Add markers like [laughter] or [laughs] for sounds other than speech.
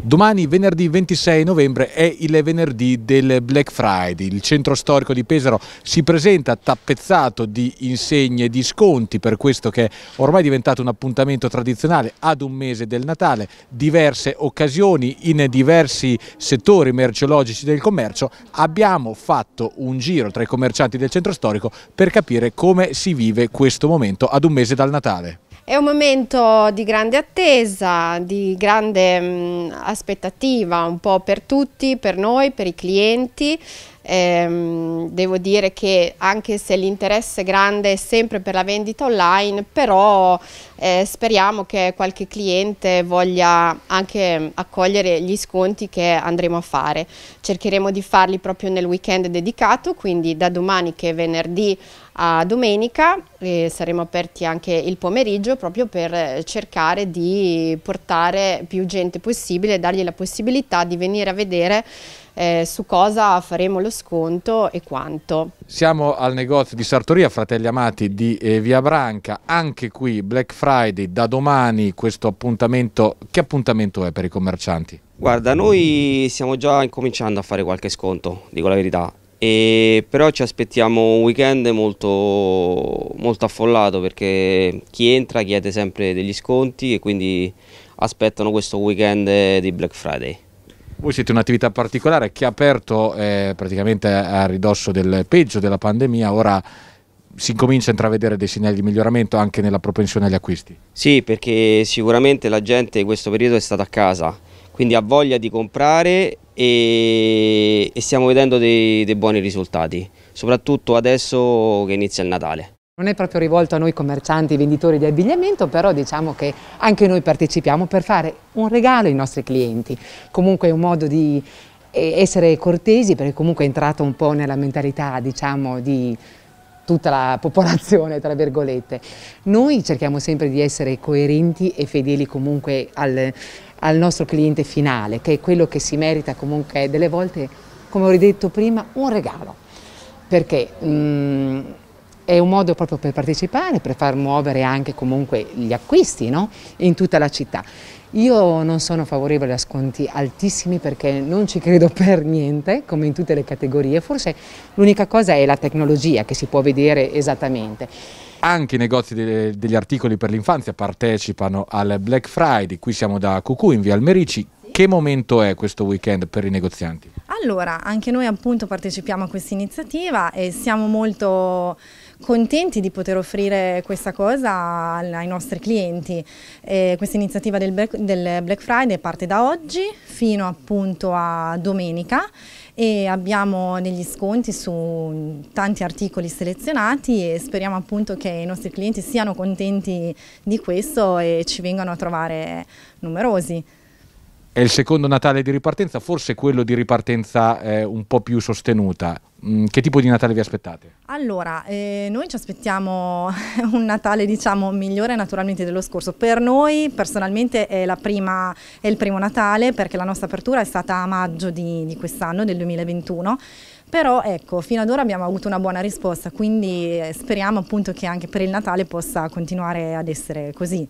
Domani venerdì 26 novembre è il venerdì del Black Friday, il centro storico di Pesaro si presenta tappezzato di insegne e di sconti per questo che è ormai diventato un appuntamento tradizionale ad un mese del Natale, diverse occasioni in diversi settori merceologici del commercio, abbiamo fatto un giro tra i commercianti del centro storico per capire come si vive questo momento ad un mese dal Natale. È un momento di grande attesa, di grande mh, aspettativa un po' per tutti, per noi, per i clienti ehm, devo dire che anche se l'interesse grande è sempre per la vendita online, però eh, speriamo che qualche cliente voglia anche accogliere gli sconti che andremo a fare. Cercheremo di farli proprio nel weekend dedicato, quindi da domani che è venerdì a domenica eh, saremo aperti anche il pomeriggio proprio per cercare di portare più gente possibile dargli la possibilità di venire a vedere eh, su cosa faremo lo sconto e quanto. Siamo al negozio di Sartoria Fratelli Amati di eh, Via Branca, anche qui Black Friday, da domani questo appuntamento, che appuntamento è per i commercianti? Guarda, noi stiamo già incominciando a fare qualche sconto, dico la verità, e però ci aspettiamo un weekend molto, molto, affollato perché chi entra chiede sempre degli sconti e quindi aspettano questo weekend di Black Friday. Voi siete un'attività particolare che ha aperto eh, praticamente a ridosso del peggio della pandemia, ora si comincia a intravedere dei segnali di miglioramento anche nella propensione agli acquisti. Sì, perché sicuramente la gente in questo periodo è stata a casa, quindi ha voglia di comprare e, e stiamo vedendo dei, dei buoni risultati, soprattutto adesso che inizia il Natale. Non è proprio rivolto a noi commercianti e venditori di abbigliamento, però diciamo che anche noi partecipiamo per fare un regalo ai nostri clienti. Comunque è un modo di eh, essere cortesi perché comunque è entrato un po' nella mentalità diciamo, di tutta la [laughs] popolazione, tra virgolette. Noi cerchiamo sempre di essere coerenti e fedeli comunque al, al nostro cliente finale, che è quello che si merita comunque delle volte, come ho detto prima, un regalo. Perché... Mh, mm, è un modo proprio per partecipare, per far muovere anche comunque gli acquisti no? in tutta la città. Io non sono favorevole a sconti altissimi perché non ci credo [laughs] per niente, come in tutte le categorie, forse l'unica cosa è la tecnologia che si può vedere esattamente. Anche i negozi degli articoli per l'infanzia partecipano al Black Friday, qui siamo da Cucù in via Almerici, che momento è questo weekend per i negozianti? Allora, anche noi appunto partecipiamo a questa iniziativa e siamo molto contenti di poter offrire questa cosa ai nostri clienti. Eh, questa iniziativa del Black, del Black Friday parte da oggi fino appunto a domenica e abbiamo degli sconti su tanti articoli selezionati e speriamo appunto che i nostri clienti siano contenti di questo e ci vengano a trovare numerosi. È il secondo Natale di ripartenza, forse quello di ripartenza eh, un po' più sostenuta. Mm, che tipo di Natale vi aspettate? Allora, eh, noi ci aspettiamo [laughs] un Natale diciamo migliore naturalmente dello scorso. Per noi personalmente è, prima, è il primo Natale perché la nostra apertura è stata a maggio di, di quest'anno, del 2021 però ecco fino ad ora abbiamo avuto una buona risposta quindi eh, speriamo appunto che anche per il Natale possa continuare ad essere così.